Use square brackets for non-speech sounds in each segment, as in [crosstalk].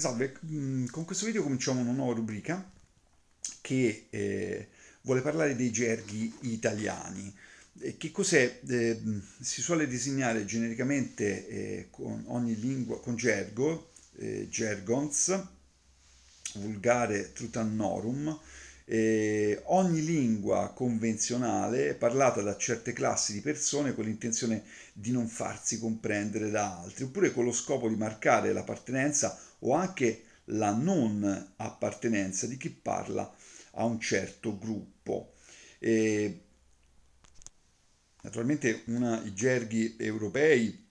Salve, esatto, con questo video cominciamo una nuova rubrica che eh, vuole parlare dei gerghi italiani. Che cos'è? Eh, si suole designare genericamente eh, con ogni lingua, con gergo, eh, gergons, vulgare trutannorum, eh, ogni lingua convenzionale è parlata da certe classi di persone con l'intenzione di non farsi comprendere da altri, oppure con lo scopo di marcare l'appartenenza o anche la non appartenenza di chi parla a un certo gruppo. E, naturalmente una, i gerghi europei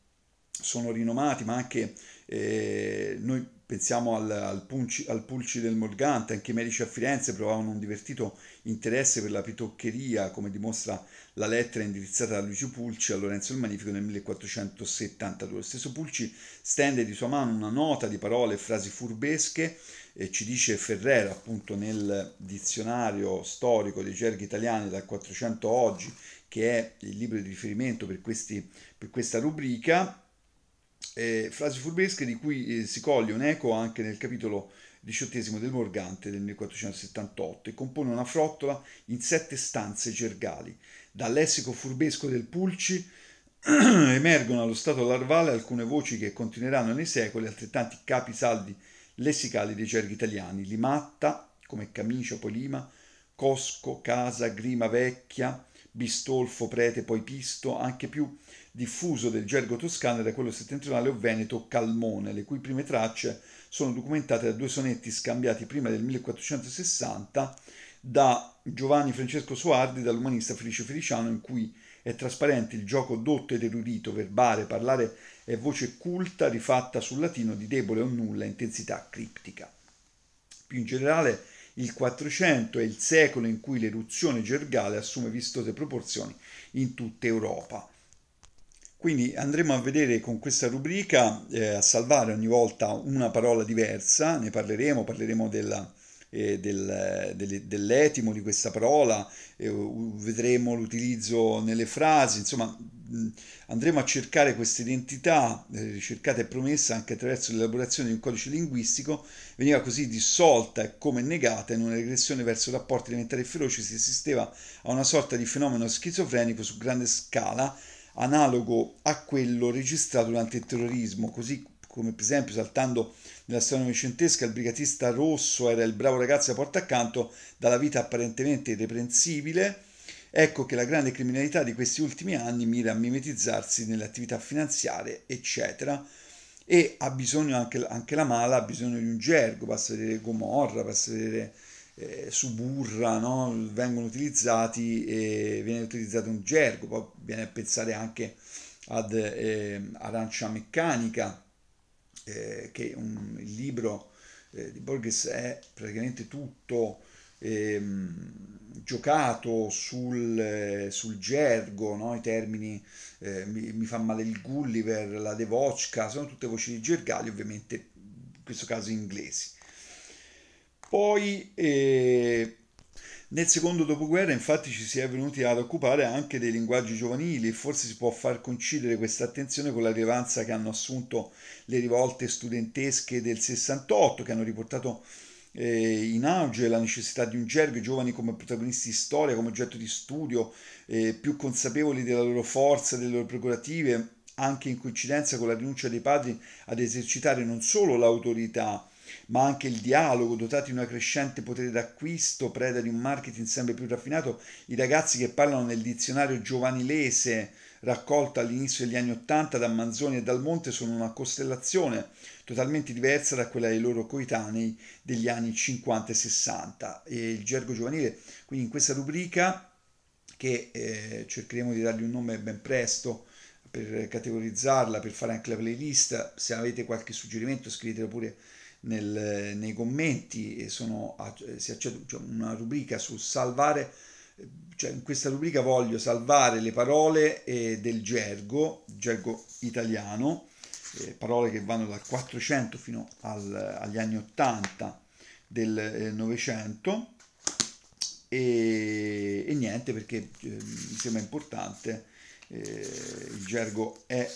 sono rinomati, ma anche eh, noi pensiamo al, al, punci, al, Pulci del Morgante, anche i medici a Firenze provavano un divertito interesse per la pitoccheria, come dimostra la lettera indirizzata da Lucio Pulci a Lorenzo il Magnifico nel 1472. Lo stesso Pulci stende di sua mano una nota di parole e frasi furbesche, e ci dice Ferrera appunto nel dizionario storico dei gerghi italiani dal 400 oggi, che è il libro di riferimento per, questi, per questa rubrica, eh, frasi furbesche di cui eh, si coglie un'eco anche nel capitolo diciottesimo del Morgante del 1478 e compone una frottola in sette stanze gergali. Dal lessico furbesco del Pulci [clears throat] emergono allo stato larvale alcune voci che continueranno nei secoli altrettanti capisaldi lessicali dei gerghi italiani, Limatta, come Camicio, Polima, Cosco, Casa, Grima Vecchia, bistolfo, prete, poi pisto, anche più diffuso del gergo toscano da quello settentrionale o veneto calmone, le cui prime tracce sono documentate da due sonetti scambiati prima del 1460 da Giovanni Francesco Soardi dall'umanista Felice Feliciano in cui è trasparente il gioco dotto ed erudito, verbale, parlare e voce culta rifatta sul latino di debole o nulla intensità criptica. Più in generale il 400 è il secolo in cui l'eruzione gergale assume vistose proporzioni in tutta Europa. Quindi andremo a vedere con questa rubrica, eh, a salvare ogni volta una parola diversa, ne parleremo, parleremo della, eh, del, del, dell'etimo di questa parola, eh, vedremo l'utilizzo nelle frasi, insomma andremo a cercare questa identità eh, ricercata e promessa anche attraverso l'elaborazione di un codice linguistico, veniva così dissolta e come negata in una regressione verso rapporti elementari e feroci, si assisteva a una sorta di fenomeno schizofrenico su grande scala analogo a quello registrato durante il terrorismo, così come per esempio saltando nella storia novecentesca il brigatista rosso era il bravo ragazzo da porta accanto dalla vita apparentemente irreprensibile, ecco che la grande criminalità di questi ultimi anni mira a mimetizzarsi nelle attività finanziarie, eccetera, e ha bisogno anche, anche la mala, ha bisogno di un gergo, basta vedere Gomorra, basta vedere eh, Suburra, no? vengono utilizzati, eh, viene utilizzato un gergo, poi viene a pensare anche ad eh, arancia meccanica, che un, il libro eh, di Borges è praticamente tutto ehm, giocato sul, eh, sul gergo, no? i termini eh, mi, mi, fa male il Gulliver, la Devocca, sono tutte voci di gergali ovviamente in questo caso inglesi. Poi eh, nel secondo dopoguerra infatti ci si è venuti ad occupare anche dei linguaggi giovanili e forse si può far coincidere questa attenzione con la rilevanza che hanno assunto le rivolte studentesche del 68 che hanno riportato eh, in auge la necessità di un gergo, i giovani come protagonisti di storia, come oggetto di studio, eh, più consapevoli della loro forza, delle loro prerogative, anche in coincidenza con la rinuncia dei padri ad esercitare non solo l'autorità, ma anche il dialogo, dotati di una crescente potere d'acquisto, preda di un marketing sempre più raffinato, i ragazzi che parlano nel dizionario giovanilese raccolto all'inizio degli anni Ottanta da Manzoni e Dal Monte sono una costellazione totalmente diversa da quella dei loro coetanei degli anni 50 e 60 e il gergo giovanile, quindi in questa rubrica che eh, cercheremo di dargli un nome ben presto, per categorizzarla, per fare anche la playlist. Se avete qualche suggerimento scrivetelo pure nel, nei commenti, sono, eh, si accede, cioè una rubrica su salvare, eh, cioè in questa rubrica voglio salvare le parole eh, del gergo, gergo italiano, eh, parole che vanno dal 400 fino al, agli anni 80 del eh, 900 e, e, niente perché eh, mi sembra importante, il gergo è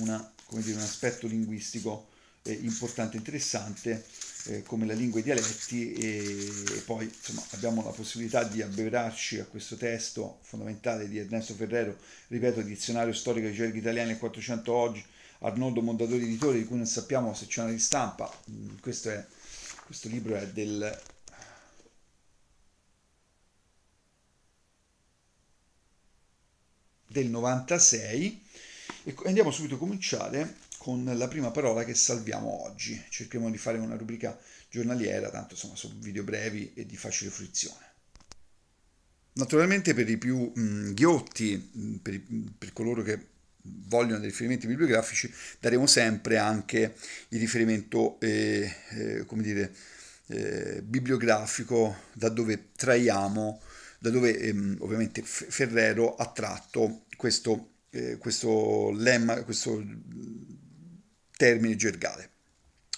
una, dire, un aspetto linguistico eh, importante, interessante, eh, come la lingua e i dialetti, e, e poi insomma, abbiamo la possibilità di abbeverarci a questo testo fondamentale di Ernesto Ferrero, ripeto, dizionario storico dei gerghi italiani 400 oggi, Arnoldo Mondadori Editore, di cui non sappiamo se c'è una ristampa, mm, questo, è, questo libro è del del 96 e ecco, andiamo subito a cominciare con la prima parola che salviamo oggi. Cercheremo di fare una rubrica giornaliera, tanto insomma sono video brevi e di facile fruizione. Naturalmente per i più mh, ghiotti, mh, per, mh, per coloro che vogliono dei riferimenti bibliografici, daremo sempre anche il riferimento, eh, eh, come dire, eh, bibliografico da dove traiamo, da dove ehm, ovviamente Ferrero ha tratto questo, eh, questo lemma, questo termine gergale.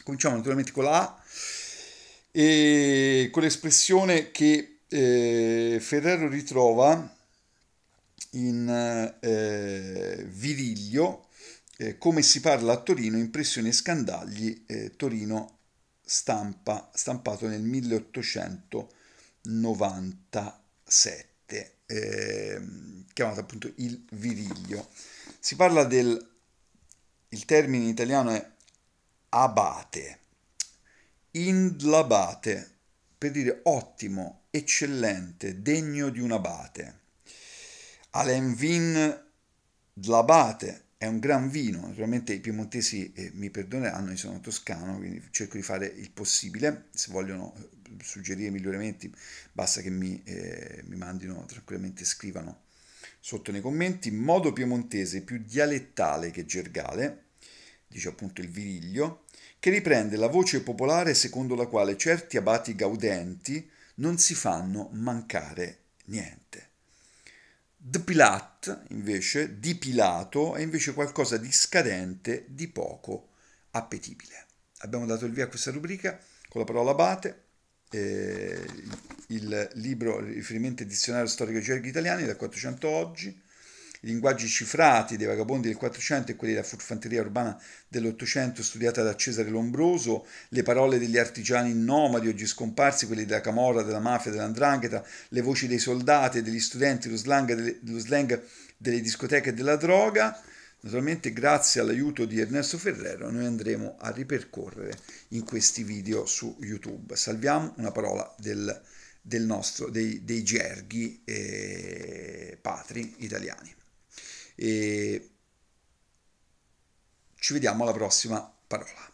Cominciamo naturalmente con la A e con l'espressione che eh, Ferrero ritrova in eh, Viriglio, eh, come si parla a Torino, impressioni e scandagli, eh, Torino stampa, stampato nel 1897, ehm, chiamato appunto il Virilio. Si parla del il termine in italiano è abate, indlabate, per dire ottimo, eccellente, degno di un abate. Alenvin dlabate è un gran vino, naturalmente i piemontesi eh, mi perdoneranno, io sono toscano, quindi cerco di fare il possibile, se vogliono eh, suggerire miglioramenti basta che mi, eh, mi mandino tranquillamente, scrivano sotto nei commenti, modo piemontese più dialettale che gergale, dice appunto il Viriglio, che riprende la voce popolare secondo la quale certi abati gaudenti non si fanno mancare niente. De Pilat, invece, di Pilato, è invece qualcosa di scadente, di poco appetibile. Abbiamo dato il via a questa rubrica con la parola abate, eh, il libro riferimento al dizionario storico e gerghi italiani dal 400 oggi, i linguaggi cifrati dei vagabondi del 400 e quelli della furfanteria urbana dell'800 studiata da Cesare Lombroso, le parole degli artigiani nomadi oggi scomparsi, quelli della Camorra, della mafia, dell'andrangheta, le voci dei soldati e degli studenti, lo slang, delle, lo slang delle discoteche e della droga. Naturalmente grazie all'aiuto di Ernesto Ferrero noi andremo a ripercorrere in questi video su YouTube. Salviamo una parola del, del nostro, dei, dei gerghi eh, patri italiani e ci vediamo alla prossima parola.